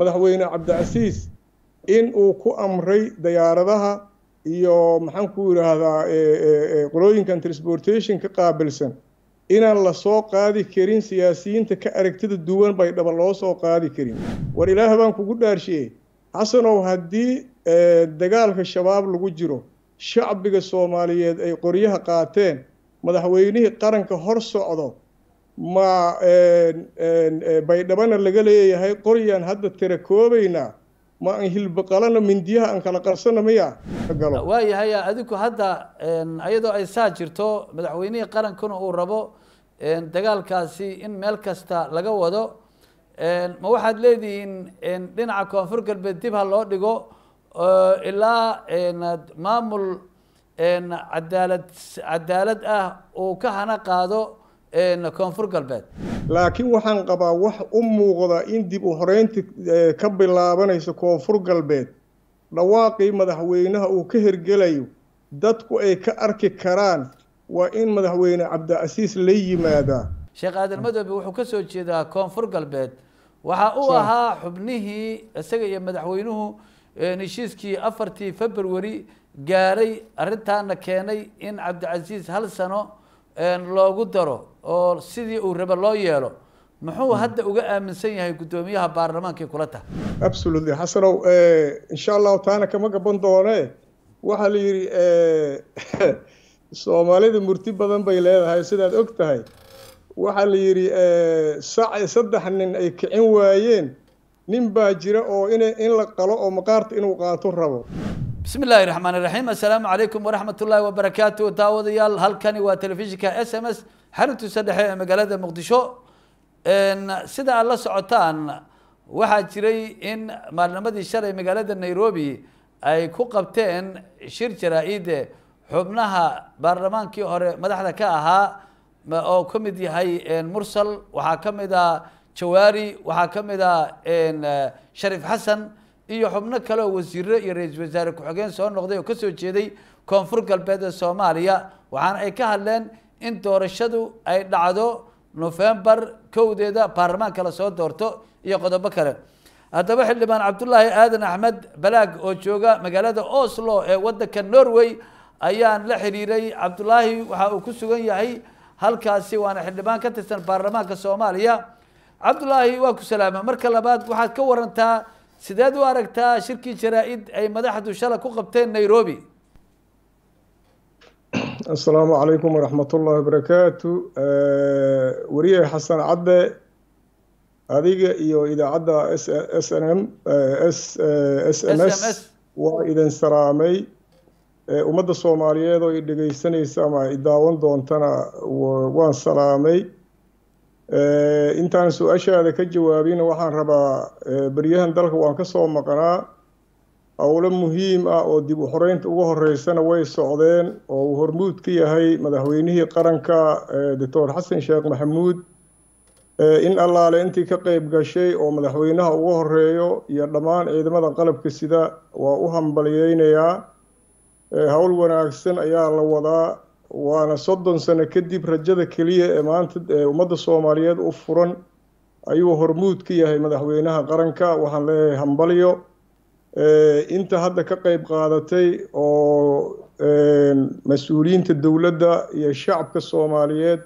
madaxweyne cabdicasiis in uu ku amray dayaaradaha iyo maxaan ku yidhaahdaa e, e, e, qolooyinkan transportation ka qaabilsan inaan lasoo qaadi karin siyaasiyiinta ka aragtida duwan bay dhaba loo soo qaadi karin war ilaah baan kugu dhaarshiyey xasanow haddii dagaalka shabaab lagu jiro shacbiga soomaaliyeed ay qoryaha qaateen madaxweynihii qaranka hor socdo ma baydhabana laga leeyahay qoryaan hadda tira koobaynaa ma aan hilbaqalana mindiyaha aan kala qarsana maya waayahay adiku hadda iyadoo ay saa jirto madaxweynihii qarankuna uu rabo dagaalkaasi in meel kasta laga wado ma waxaad leedihiin dhinaca koonfur galbeed dib ha loo dhigo ilaa maamul cadaalad cadaalad ah uu ka hana qaado koonfur galbeed laakiin waxaan qabaa wax u muuqda in dib u horeynti ka bilaabanayso koonfur galbeed dhawaaqii madaxweynaha uu ka hirgelayo dadku ay ka arki karaan waa in madaxweyne cabdiasiis la yimaadaa sheekh aadan madoobe wuxuu ka soo jeedaa koonfur galbeed waxaa u ahaa xubnihii isaga iyo madaxweynuhu heshiiskii afartii february gaaray arrintaana keenay in cabdicasiis hal sano loogu daro oo sidii uu rabo loo yeelo muxuu hmm. hadda uga aaminsan yahay guddoomiyaha baarlamaankii kula tahay absolutely xasanow eh, insha allahu taana kama gaban doone waxaa la yidhi eh, soomaalida murti badan bay leedahay sidaad og tahay waxaa la yidhi eh, sac saddex nin ay kicin waayeen nin baa jira oo in in la qalo oo maqaarta inuu qaato rabo bismi illahi raxmaan iraxiim assalaamu calaykum waraxmat ullaahi wabarakaatu daawadayaal halkani waa telefishinka s m s xarunta sadhexe ee magaalada muqdisho sida aad la socotaan waxaa jiray in maalnimadii shalay magaalada nairobi ay ku qabteen shir jaraa xubnaha baarlamaankii hore madaxda ka ahaa oo ka mid yahay mursal waxaa ka mid ah jawaari waxaa ka mid ah sharif xasan iyo xubno kale oo wasiiro iyo ra-iisul wasaare ku-xigeen soo noqday oo kasoo jeeday koonfur galbeed ee soomaaliya waxaana ay ka hadleen in doorashadu ay dhacdo nofembar kowdeeda baarlamaanka lasoo doorto iyo qodobo kale haddaba xildhibaan cabdulaahi aadan axmed balaag oo jooga magaalada oslo ee wadanka norway ayaan la xiriiray cabdulaahi waxa uu ku sugan yahay halkaasi waana xildhibaan ka tirsan baarlamaanka soomaaliya cabdulaahi waa ku salaama marka labaad waxaad ka warantaa sideed u aragtaa shirkii jaraa-id ay madaxdu shala ku qabteen nairobi asalaamu calaykum waraxmat ullahi wabarakaatu eh, wariyaha xasan cadde adiga iyo idaacadda s n m eh, s m eh, s waa idin salaamay ummadda soomaaliyeed oo i dhegeysanaysa ama i daawan doontana waan salaamay Eh, intaan su-aashaada ka jawaabina waxaan rabaa eh, beryahan dalka waan ka soo maqnaa howlo muhiim ah oo dib u xoreynta ugu horeysana way socdeen oo uu hormuud ka yahay madaxweynihii qaranka eh, doctor xasan sheekh maxamuud in allaale intii ka qeyb gashay oo madaxweynaha ugu horreeyo iyo dhammaan ciidamada qalabka sida waa u hambaliyeynayaa howl wanaagsan ayaa la wadaa waana soddon sano kadib rajada keliya ee maanta ee ummadda soomaaliyeed u furan ayuu hormuud ka yahay madaxweynaha qaranka waxaan leeyahay hambalyo inta hadda ka qayb qaadatay oo mas-uuliyiinta dowladda iyo shacabka soomaaliyeed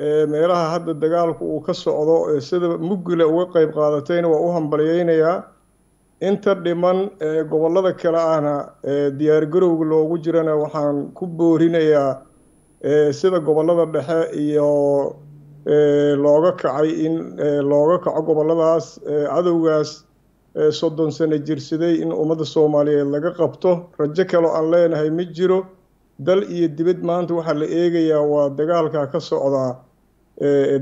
ee meelaha hadda dagaalku uu ka socdo ee sida muggila uga qeyb qaadatayna waa u hambalyeynayaa inta dhiman ee gobollada kale ahna ee diyaargarowga loogu jirana waxaan ku boorinayaa sida gobollada dhexe iyo looga kacay in looga kaco gobolladaas cadowgaas soddon sano jirsaday in ummadda soomaaliyeed laga qabto rajo kaleo aan leenahay ma jiro dal iyo dibad maanta waxaa la eegayaa waa dagaalkaa ka socdaa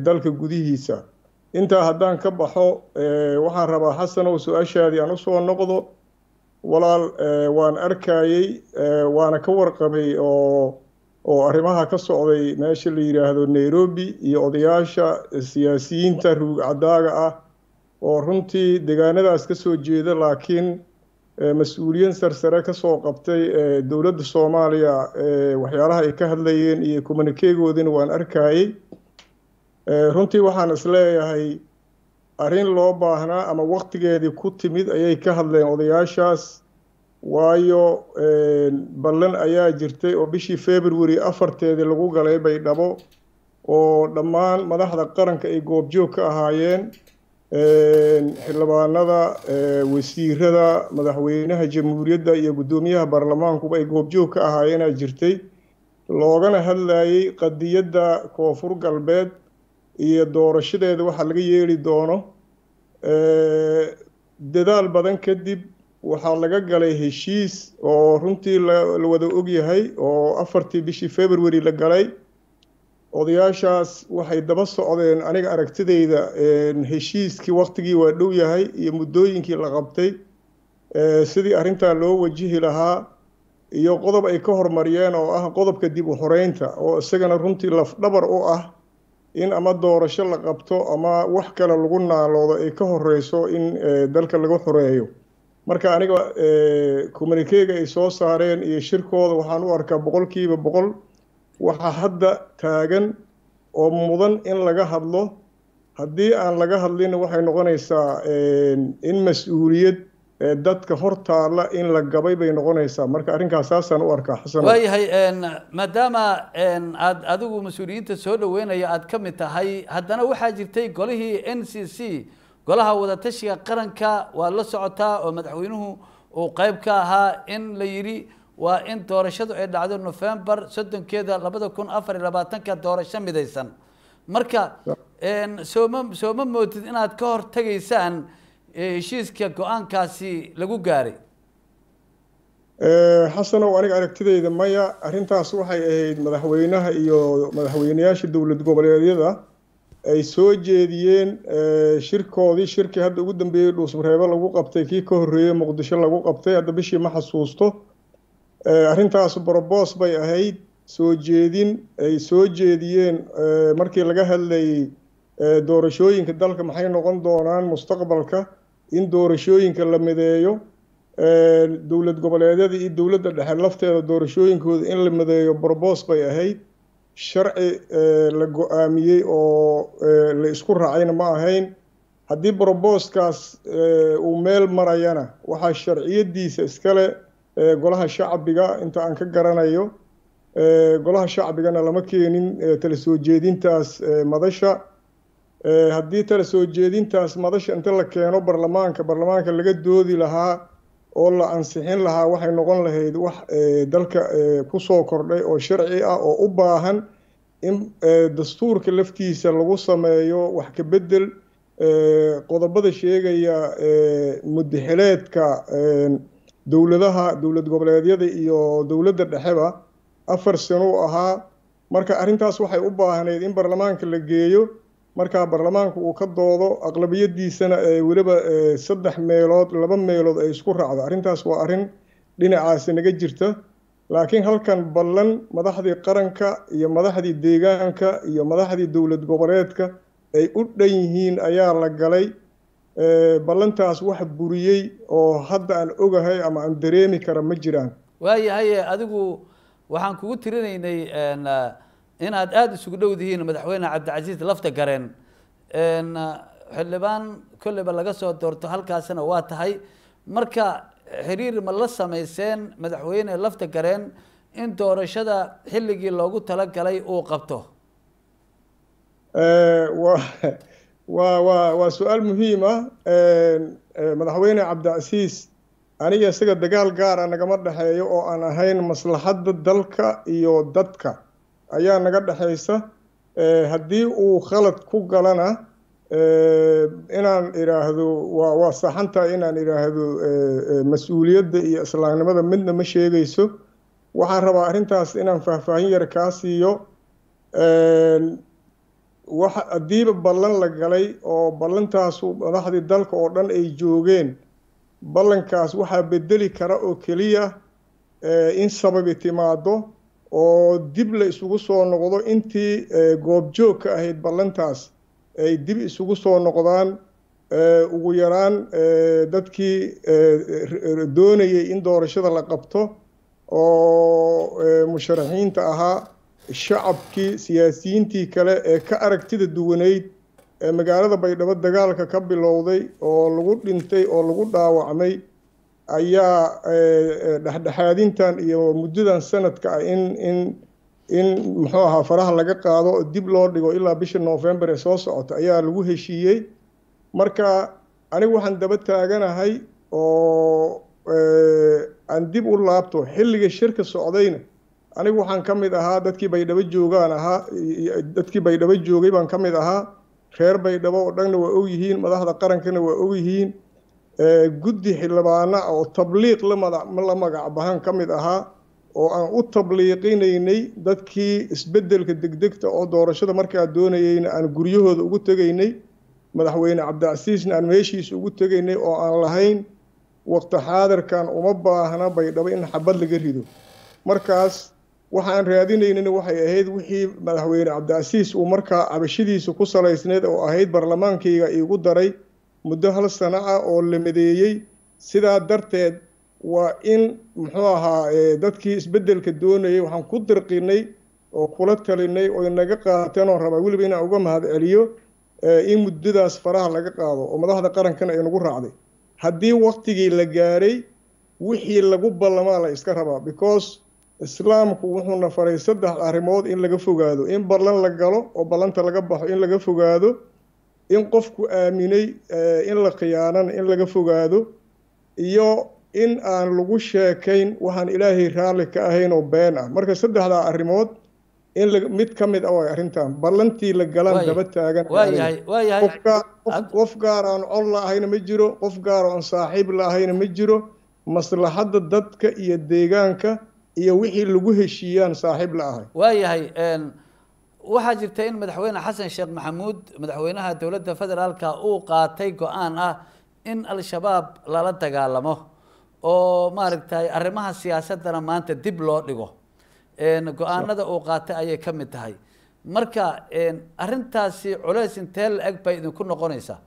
dalka gudihiisa intaa haddaan ka baxo waxaan rabaa xasanow su-aashaadii aan usoo noqdo walaal waan arkaayey waana ka warqabay oo oo arrimaha ka socday meesha la yidhaahdo nairobi iyo odayaasha siyaasiyiinta ruug cadaaga ah oo runtii degaanadaas ka soo jeeda laakiin mas-uuliyiin sarsare ka soo qabtay dowladda soomaaliya waxyaalaha ay ka hadlayeen iyo communikeegoodina waan arkayey Eh, runtii waxaan isleeyahay arrin loo baahnaa ama waktigeedii ku timid ayay ka hadleen odayaashaas waayo eh, ballan ayaa jirtay oo bishii february afarteedii lagu galay baydhabo oo dhammaan madaxda qaranka ay goobjoog ka ahaayeen eh, xildhibaanada wasiirada madaxweynaha jamhuuriyadda iyo guddoomiyaha baarlamaankuba ay goobjoog ka ahaayeenaa jirtay loogana hadlayay qadiyadda koonfur galbeed iyo doorashadeeda waxaa laga yeeli doono dadaal badan kadib waxaa laga galay heshiis oo runtii la wada ogyahay oo afartii bishii february la galay odayaashaas waxay daba socdeen aniga aragtideyda heshiiskii waktigii waa dhow yahay iyo muddooyinkii la qabtay sidii arrintaa loo wajihi lahaa iyo qodob ay ka hormariyeen oo ah qodobka dib u xoreynta oo isagana runtii lafdhabar u ah in ama doorasho la qabto ama wax kale lagu naaloodo ay ka horeyso in eh, dalka laga xoreeyo marka aniga eh, communikeyga ay soo saareen iyo shirkooda waxaan u arkaa boqolkiiba boqol waxa hadda taagan oo mudan in laga hadlo haddii aan laga hadlin waxay noqonaysaa eh, in mas-uuliyad dadka hortaala in la gabay bay noqonaysaa marka arrinkaas saasaan u arkaa xasan waayahay maadaama aad adigu mas-uuliyiinta soo dhaweynaya aad ka mid tahay haddana waxaa jirtay golihii n c c golaha wadatashiga qaranka waa la socotaa oo madaxweynuhu uu qeyb ka ahaa in la yidhi waa in doorashadu ay dhacdo novembar soddonkeeda labada kun afar iyo labaatanka doorasho midaysan marka sooma ma moodid inaad ka hortagaysaan ee heshiiska go-aankaasi lagu gaaray xasanow aniga aragtideyda maya arrintaas waxay ahayd madaxweynaha iyo madaxweynayaasha dowlad goboleedyada ay soo jeediyeen shirkoodii shirkii hadda ugu dambeeyey dhuusmareebo lagu qabtay kii ka horreeyey muqdisho lagu qabtay hadda bishii ma xasuusto arrintaas boroboos bay ahayd soo jeedin ay soo jeediyeen markii laga hadlayey doorashooyinka dalka maxay noqon doonaan mustaqbalka in doorashooyinka la mideeyo dowlad goboleedyada iyo dowladda dhexe lafteeda doorashooyinkooda in la mideeyo brobos bay ahayd sharci la go-aamiyey oo la isku raacayna ma ahayn haddii broboskaas uu meel marayana waxaa sharciyadiisa iskale golaha shacbiga inta aan ka garanayo golaha shacbigana lama keenin tala soo jeedintaas madasha haddii tala soo jeedintaas madasha inta la keeno barlamaanka barlamaanka laga doodi lahaa oo la ansixin lahaa waxay noqon lahayd wax dalka kusoo kordhay oo sharci ah oo u baahan in dastuurka laftiisa lagu sameeyo wax ka bedel qodobada sheegaya mudaxileedka dowladaha dowlad goboleedyada iyo dowladda dhexeba afar sano ahaa marka arrintaas waxay u baahnayd in barlamaanka la geeyo markaa baarlamaanku uu ka doodo aqlabiyadiisana ee weliba saddex meelood laba meelood ay isku raacdo arrintaas waa arrin dhinacaasi naga jirta laakiin halkan ballan madaxdii qaranka iyo madaxdii deegaanka iyo madaxdii dowlad goboleedka ay u dhan yihiin ayaa la galay ballantaas wax buriyey oo hadda aan ogahay ama aan dareemi kara ma jiraan waayahay adigu waxaan kugu tirinaynay inaad aada isugu dhow dihiin madaxweyne cabdicasiis lafta gareen xildhibaan kolleyba laga soo doorto halkaasina waa tahay marka xiriir ma la samayseen madaxweyne lafta gareen in doorashada xilligii loogu talagalay uu qabto waa waa waa su-aal muhiim ah madaxweyne cabdicasiis aniga isaga dagaal gaara ah nagama dhexeeyo oo aan ahayn maslaxadda dalka iyo dadka ayaa naga dhexaysa eh, haddii uu khalad ku galana eh, inaan idhaahdo waa waa saxanta inaan idhaahdo eh, mas-uuliyadda iyo islaamnimada midna ma sheegayso waxaan rabaa arrintaas inaan faahfaahin yar kaa siiyo waxa haddiiba ballan la galay oo ballantaasu madaxdii dalka oo dhan ay joogeen ballankaas waxaa bedeli kara oo keliya in sababi timaado oo dib la isugu soo noqdo intii eh, goobjoog ka ahayd ballantaas ay dib isugu soo noqdaan eh, ugu yaraan eh, dadkii doonayay in doorashada la qabto oo musharaxiinta ahaa shacabkii siyaasiyiintii kale ee ka aragtida duwaneyd ee magaalada baydhabo dagaalka ka bilowday oo lagu dhintay oo lagu dhaawacmay ayaa eh, dhexdhexaadintan iyo muddadan sanadka ah in in in muxuu ahaa faraha laga qaado oo dib loo dhigo ilaa bisha november ee soo socota ayaa lagu heshiiyey marka anigu waxaan daba taaganahay oo eh, aan dib u laabto xilliga shirka socdayna anigu waxaan ka mid ahaa dadkii baydhabo joogaan ahaa dadkii baydhabo joogay baan ka mid ahaa reer baydhabo oo dhanna waa og yihiin madaxda qarankana waa ogyihiin guddi xildhibaana oo tabliiq la magac bahan ka mid ahaa oo aan u tabliiqinaynay dadkii isbeddelka degdegta oo doorashada markaa doonayeyna aan guryahooda ugu tegaynay madaxweyne cabdicasiisna aan meeshiisa ugu tegaynay oo aan lahayn waqti xaadirkan uma baahna baydhabo in xabad laga rido markaas waxaan raadinaynana waxay ahayd wixii madaxweyne cabdicasiis uu markaa cabashadiisa ku salaysnayd oo ahayd baarlamaankayga iigu daray muddo hal sano ah oo la madeeyey sidaa darteed waa in muxuu ahaa dadkii isbeddelka doonayay waxaan ku dirqinay oo kula talinay oo inaga qaateen oo rabaa weliba inaan uga mahad celiyo in muddadaas faraha laga qaado oo madaxda qarankana ay nagu raacday haddii waqtigii la gaaray wixii lagu ballamaa la iska rabaa because islaamku wuxuuna faray saddex arrimood in laga fogaado in ballan la galo oo ballanta laga baxo in laga fogaado in qofku aaminay eh, in la khiyaanan in laga fogaado iyo in aan lagu sheekayn waxaan ilaahay raalli ka ahayn oo been ah marka saddexdaa arrimood in mid ka mid a ah way arrintan ballantii la galan daba taagan qof gaar aan col la-ahayna ma jiro qof gaar aan saaxiib la-ahayna ma jiro maslaxadda dadka iyo deegaanka iyo wixii lagu heshiiyaan saaxiib la-ahay waayahay waxaa jirta in madaxweyne xasan sheekh maxamuud madaxweynaha dowladda federaalka uu qaatay go-aan ah in al-shabaab lala dagaalamo oo maaragtay arrimaha siyaasadana maanta dib loo dhigo go-aanada uu qaatay ayay ka mid tahay marka arrintaasi culeys intee la eg bay idinku noqonaysaa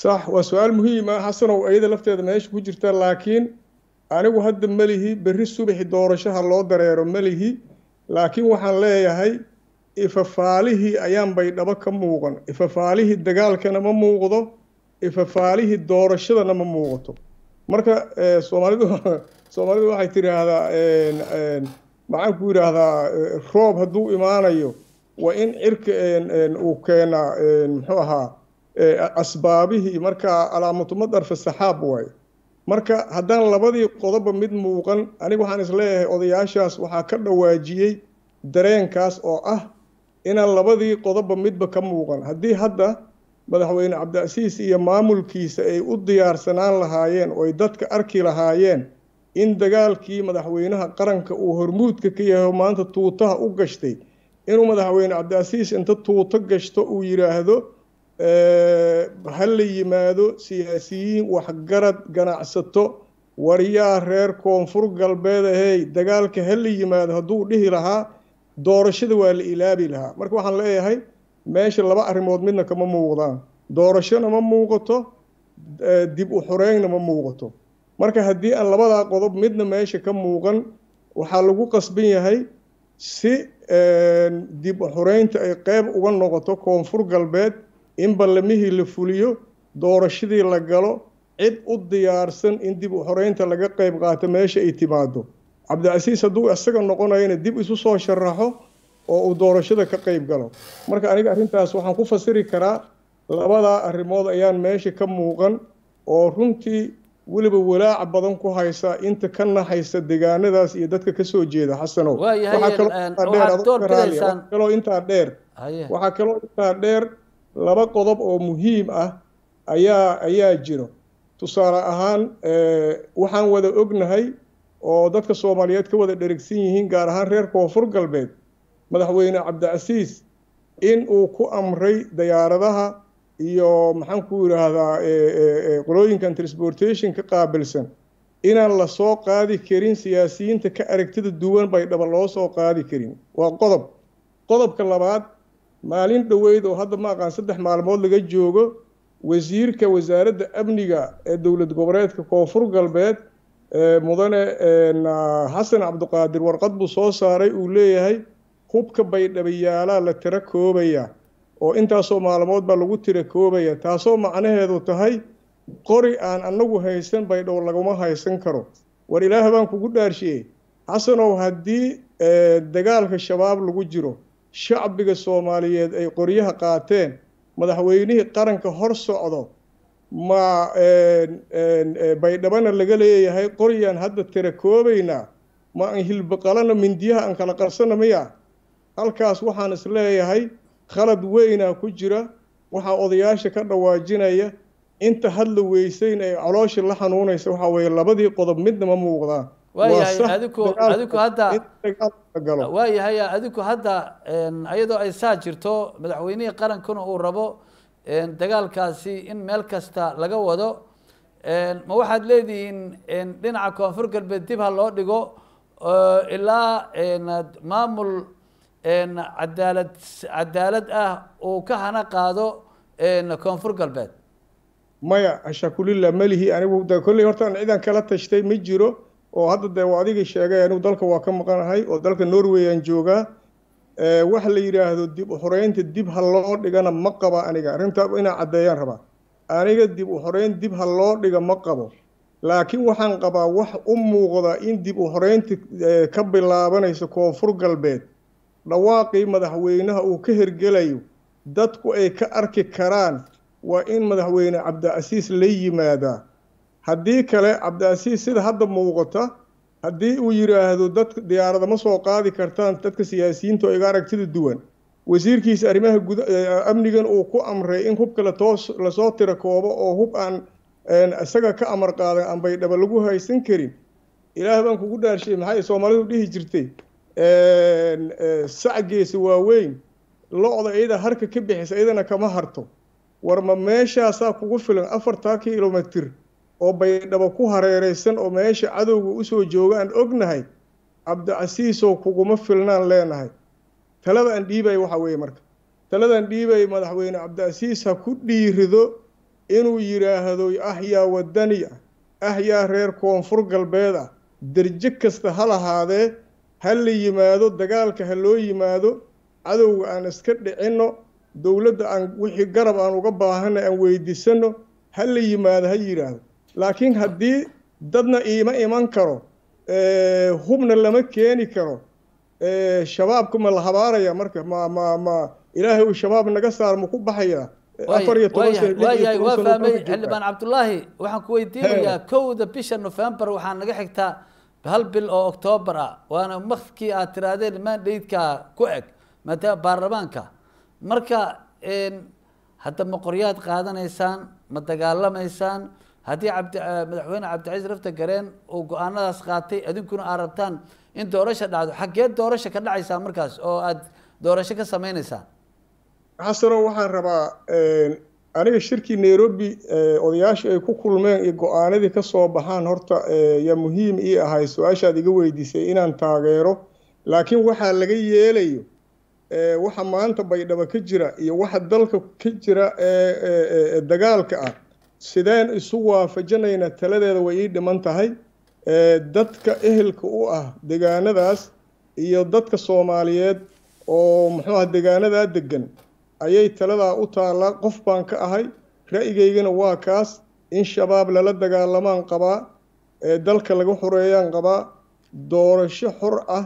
sax waa su-aal muhiim muhiima ah, xasanow iyada lafteeda meesha ku jirta laakiin anigu hadda melihi berri subaxi doorashaha loo dareero melihi laakiin waxaan leeyahay ifafaalihii ayaanbay dhabo ka muuqan ifafaalihii dagaalkana ma muuqdo ifafaalihii doorashadana ma muuqato marka eh, soomaalidu soomaalidu waxay tidhaahdaa maxaanku yidhaahdaa eh, roob hadduu imaanayo waa in cirka uu keenaa muxuu ahaa eh, asbaabihii markaa calaamatumadarfa saxaab waayo marka haddaan labadii qodoba mid muuqan anigu waxaan isleeyahay odayaashaas waxaa ka dhawaajiyey dareenkaas oo ah inaan labadii qodoba midba ka muuqan haddii hadda madaxweyne cabdicasiis iyo maamulkiisa ay u diyaarsanaan lahaayeen oo ay dadka arki lahaayeen in dagaalkii madaxweynaha qaranka uu hormuudka ka yahay maanta tuutaha u gashtay inuu madaxweyne cabdicasiis inta tuuto gashto uu yidhaahdo ha la yimaado siyaasiyiin waxgarad ganacsato wariyaha reer koonfur galbeed ahey dagaalka ha la yimaado hadduu dhihi lahaa doorashada waa la ilaabi lahaa marka waxaan leeyahay meesha laba arrimood midna kama muuqdaan doorashona ma muuqato dib u xoreynna ma muuqato marka haddii aan labadaa qodob midna meesha ka muuqan waxaa lagu qasban yahay si dib u xureynta ay qeyb uga noqoto koonfur galbeed in ballamihii la fuliyo doorashadii la galo cid u diyaarsan in dib u xoreynta laga qayb qaato meesha ay timaado cabdicasiis hadduu isaga noqonayana dib isu soo sharaxo oo uu doorashada ka qayb galo marka aniga arrintaas waxaan ku fasiri karaa labadaa arrimood ayaan meesha ka muuqan oo runtii weliba walaac badan ku haysa inta ka naxaysa degaanadaas iyo dadka ka soo jeeda xasanow waxaa kaloo intaa dheer laba qodob oo muhiim ah ayaa ayaa jiro tusaale ahaan eh, waxaan wada ognahay oo dadka soomaaliyeed ka wada dheregsan yihiin gaar ahaan reer koonfur galbeed madaxweyne cabdicasiis in uu ku amray dayaaradaha iyo maxaanku yidhaahdaa eh, eh, qolooyinkan transportation ka qaabilsan inaan la soo qaadi karin siyaasiyiinta ka aragtida duwan bay dhaba loo soo qaadi karin waa qodob qodobka labaad maalin dhoweyd oo hadda ma aqaan saddex maalmood laga joogo wasiirka wasaaradda amniga ee dowlad goboleedka koonfur galbeed mudane xasan cabduqaadir warqad buu soo saaray uu leeyahay hubka baydhabayaalaa la tira koobaya oo intaasoo maalmood baa lagu tira koobaya taasoo macnaheedu tahay qori aan annagu haysan baydhow laguma haysan karo war ilaah baan kugu dhaarshiyey xasanow haddii dagaalka shabaab lagu jiro shacbiga soomaaliyeed ay qoryaha qaateen madaxweynihii qaranka hor socdo ma baydhabana laga leeyahay qoryaan hadda tira koobaynaa ma aan hilbaqalana mindiyaha aan kala qarsana miya halkaas waxaan isleeyahay khalad weynaa ku jira waxaa odayaasha ka dhawaajinaya inta hadla weysayn ee caloosha la xanuunaysa waxaa weeye labadii qodob midna ma muuqdaan waayahay adiku adiku hadda iyadoo ah ay saa jirto madaxweynihii qarankuna uu rabo dagaalkaasi in meel kasta laga wado ma waxaad leedihiin dhinaca koonfur galbeed dib ha loo dhigo ilaa maamul cadaalad cadaalad ah uu ka hana qaado koonfur galbeed maya ashakulila melihi anigu kolley hortaan cidan kala tashtay ma jiro oo hadda dee waa adigii sheegay anigu dalka waa ka maqanahay oo dalka norway joogaa waxa la yidhaahdo dib u xoreynta dib ha loo dhigana ma qaba aniga arrintaa inaa caddeeyaan rabaa aniga dib u xoreyn dib ha loo dhiga ma qabo laakiin waxaan qabaa wax u muuqda in dib u xoreynta ka bilaabanayso koonfur galbeed dhawaaqii madaxweynaha uu ka hirgelayo dadku ay ka arki karaan waa in madaxweyne cabdiasiis la yimaadaa haddii kale cabdiasiis sida hadda muuqata haddii uu yidhaahdo dad diyaarada ma soo qaadi kartaan dadka siyaasiyiinta oo iga aragtida duwan wasiirkiisa arrimaha gud amnigan uu ku amray in hubka latoos lasoo tiro koobo oo hub aan isaga ka amar qaadan ambaydhaba lagu haysan karin ilaah baan kugu dhaarshay maxay soomaalidu dhihi jirtay sacgeesa waaweyn lo iyada harka ka bixisa iyadana kama harto war ma meeshaasaa kugu filan afartaa kilomitir oo baydhabo ku hareeraysan oo meesha cadowga usoo jooga aan ognahay cabdicasiisoo kuguma filnaan leenahay talada aan dhiibaya waxa weeye marka taladan dhiibay madaxweyne cabdicasiis ha ku dhiirido inuu yidhaahdo ah yaa wadani ah ah yaa reer koonfur galbeed ah derje kasta ha lahaadee ha la yimaado dagaalka ha loo yimaado cadowga aan iska dhicinno dowladda aan wixii garab aan uga baahanay aan weydiisanno ha la yimaado ha yidhaahdo laakiin haddii dadna iima iman karo hubna lama keeni karo shabaabku ma la habaaraya marka ma ma ma ilaahay uu shabaab naga saar ma ku baxaya afar iyo waa fahmay xildhibaan cabdullaahi waxaan ku weydiinayaa kowda bisha novembar waxaa naga xigtaa hal bil oo octoobar ah waana makdkii aad tirahdeen mandaidka ku eg maada baarlamaanka marka hadda ma qoryaad qaadanaysaan ma dagaalamaysaan haddii eh, madaxweyne cabdicaiis rafta gareen uu go-aanadaas qaatay adinkuna aad rabtaan in doorasha dhacdo xaggee doorasha ka dhacaysaa markaas oo aad doorasho ka samaynaysaan xasano waxaan rabaa eh, aniga shirkii nairobi eh, odayaasha ay ku kulmeen iyo go-aanadii ka soo baxaan horta yaa muhiim ii ahay su-aashaad iga weydiisay inaan taageero laakiin waxaa laga yeelayo waxa maanta baydhabo ka jira iyo waxa dalka ka jira ee dagaalka ah sideen isu waafajinaynaa taladeeda way ii dhiman tahay dadka ehelka u ah degaanadaas iyo dadka soomaaliyeed oo muxuuaha degaanadaa degan ayay taladaa u taallaa qof baan ka ahay ra'yigaygana waa kaas in shabaab lala dagaalamaan qabaa ee dalka laga xoreeyaan qabaa doorasho xor ah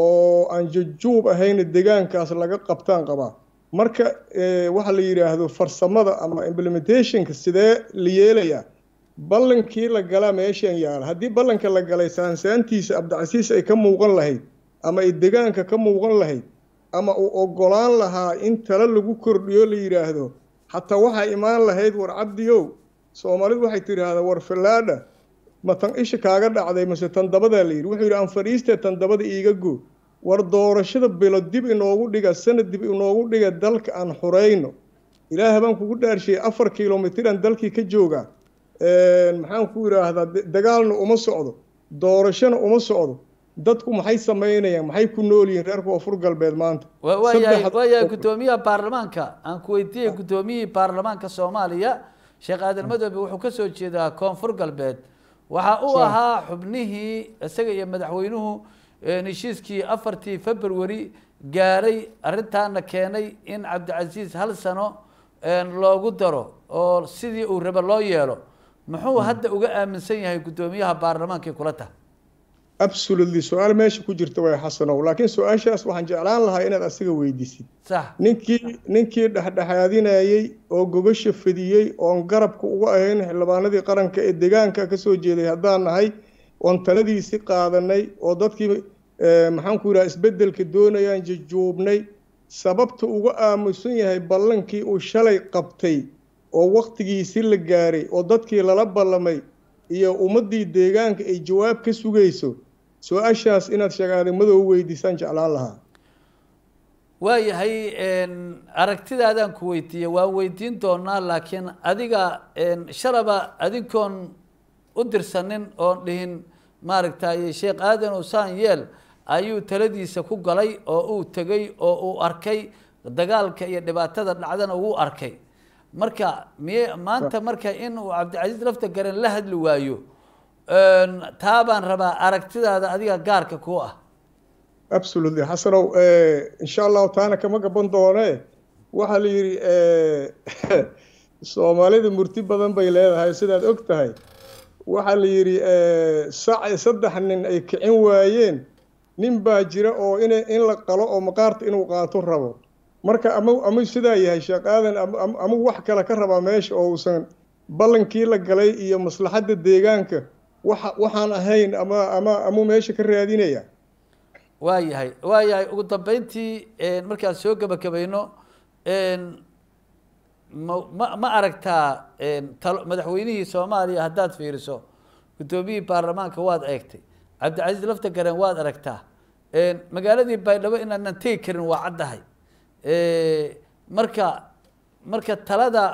oo aan jujuub ahayn degaankaas laga qabtaan qabaa marka eh, waxa la yidhaahdo farsamada ama implementationka sidee la yeelayaa ballankii la galaa meeshan yaala haddii ballanka la galay saansaantiisa abdicasiis ay ka muuqan lahayd ama ay degaanka ka muuqan lahayd ama uu ogolaan lahaa in tala lagu kordhiyo la yidhaahdo xataa waxaa imaan lahayd war cabdiyow soomaalidu waxay tidhaahdaa war fillaadha ma tan isha kaaga dhacday mase tandabadaa la yidhi wuxuu yidhi aan fadhiistee tandabada iiga goo war doorashada bilo dib inoogu dhiga sanad dib inoogu dhiga dalka aan xurayno ilaaha baan kugu dhaarshiyey afar kilomitir aan dalkii ka joogaa maxaan ku idhaahdaa dagaalna uma socdo doorashona uma socdo dadku maxay samaynayaan maxay ku nool yihiin reer koonfur galbeed maanta waayahay guddoomiyaha baarlamaanka aan ku kuweydiiyey ah. guddoomiyihii baarlamaanka soomaaliya sheekh aadan ah. madoobe wuxuu kasoo jeedaa koonfur galbeed waxaa u ahaa xubnihii isaga iyo madaxweynuhu heshiiskii afartii february gaaray arrintaana keenay in cabdicasiis hal sano loogu daro oo sidii uu rabo loo yeelo muxuu hmm. hadda uga aaminsan yahay guddoomiyaha baarlamaankay kula tahay absolutely su-aal meesha ku jirta way xasanow laakiin su-aashaas waxaan jeclaan lahaa inaad asiga weydiisid ninkii ninkii dhexdhexaadinayey oo gogasha fadiyey oon garabka ugu ahayn xildhibaanadii qaranka ee degaanka ka soo jeeday haddaan nahay oon taladiisii qaadanay oo dadkii maxaanku yidhaha isbeddelka doonayaan jujuubnay sababta uga aamusan yahay ballankii uu shalay qabtay oo wakhtigiisii la gaaray oo dadkii lala ballamay iyo ummaddii deegaanka ay jawaab ka sugayso su-aashaas inaad sheegaalnimadoo weydiisaan jeclaan lahaa waayahay aragtidaadaan ku weydiiye waan weydiin doonaa laakiin adiga shalaba adinkoon u dirsanin oon dhihin maaragtay sheekh aadan usaan yeel ayuu taladiisa ku galay oo uu tegey oo uu arkay dagaalka iyo dhibaatada dhacdana wuu arkay marka miye maanta marka in uu cabdicasiis lafta garen la hadli waayo taabaan rabaa aragtidaada adiga gaarka kuu ah absolutely xasanow eh, insha allahu taana kama gaban doone waxaa la yidhi eh, soomaalida murti badan bay leedahay sidaad og tahay waxaa la yidhi eh, saddex nin ay kicin waayeen nin baa jira oo in la qalo oo maqaarta inuu qaato rabo marka ama sidaa yahay shaqaadan amau wax kale ka rabaa meesha oo uusan ballankii la galay iyo maslaxadda deegaanka wax waxaan ahayn ama ama amamamuu meesha ka raadinaya waayahay waayahay ugu dambeyntii markaan soo gebagabayno ma ma aragtaa madaxweynihii soomaaliya haddaad fiiriso guddoomiyihii baarlamaanka waad eegtay cabdicasiis lafta garen waad aragtaa magaaladii baydhabo inaadnan tegi karin waa caddahay marka marka talada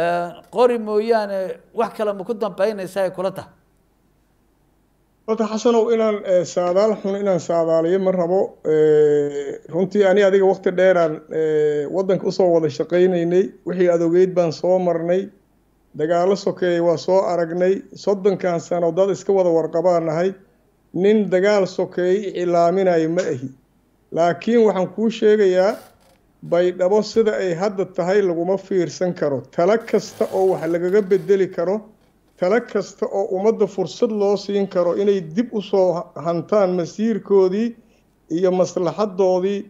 eh, qori mooyaane wax kale ma ku dambaynaysaa ay kula tahay horta xasanow inaan eh, saadaal xun inaan saadaaliyo ma rabo eh, runtii ani adiga wakti dheeraan eh, wadanka usoo wada shaqaynaynay wixii adogeyd baan soo marnay dagaalo sokeeyey waa soo aragnay soddonkan sano dad iska wada warqabaa nahay nin dagaal sokeeyey cilaaminayo ma ahi laakiin waxaan kuu sheegayaa baydhabo sida ay hadda tahay laguma fiirsan karo talo kasta oo wax lagaga bedeli karo tala kasta oo ummadda fursad loo siin karo inay dib u soo hantaan masiirkoodii iyo maslaxaddoodii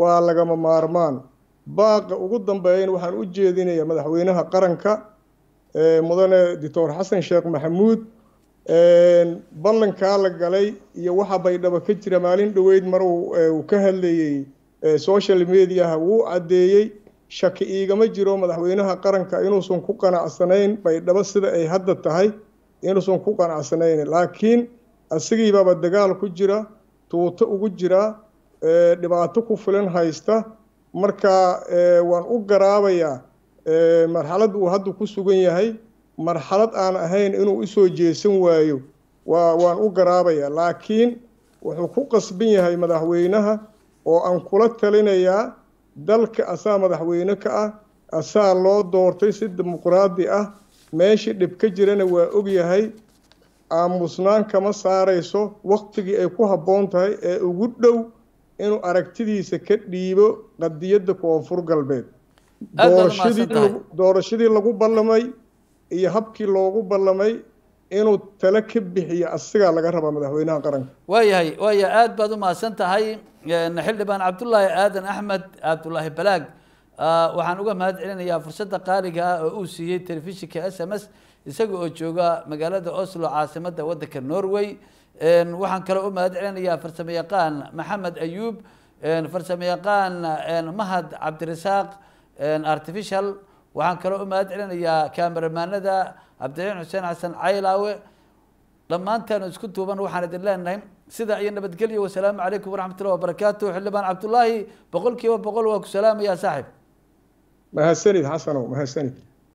waa lagama maarmaan baaqa ugu dambeeyan waxaan u jeedinayaa madaxweynaha qaranka mudane doctor xasan sheekh maxamuud ballankaa la galay iyo waxa baydhabo ka jira maalin dhoweyd mar uu ka hadlayey social mediaha wuu caddeeyey shaki iigama jiro madaxweynaha qaranka inuusan ku qanacsanayn baydhabo sida ay hadda tahay inuusan ku qanacsanayn laakiin asigiibaaba dagaal ku jira tuuto ugu jira dhibaato ku filan haysta marka waan u garaabayaa marxalad uu hadda ku sugan yahay marxalad aan ahayn inuu usoo jeesan waayo wa waan u garaabayaa laakiin wuxuu ku qasban yahay madaxweynaha oo aan kula talinayaa dalka asaa madaxweyne ka ah asaa loo doortay si dimuqraadi ah meeshii dhib ka jirana waa og yahay aamusnaan kama saarayso waktigii ay ku habboon tahay ee ugu dhow inuu aragtidiisa ka dhiibo qadiyadda koonfur galbeed doorashadii lagu ballamay iyo habkii loogu ballamay inuu tale ka bixiyo asigaa laga rabaa madaxweynaha qaranka waayahay waaya aad baad umahadsan tahay xildhibaan cabdullaahi aadan axmed cabdulaahi balaag ah, waxaan uga mahad celinayaa fursadda qaaliga ah oo uu siiyey telefishinka s m s isaga oo jooga magaalada oslo caasimada waddanka norway waxaan kaloo u mahad celinayaa farsamo maxamed ayuub farsamo yaqaan mahad cabdirasaaq artificial waxaan kaloo u mahad celinayaa kameramaanada cabdixin xuseen xasan caylaawe dhammaantaanu isku duuban waxaan idin leenahay sida iyo nabadgelyo wasalaamu calaykum waraxmat ullah wabarakaatu xildhibaan cabdullaahi boqol kiiba boqol waa ku salaamaya saaxib mahadsanid xasanow mahadsanid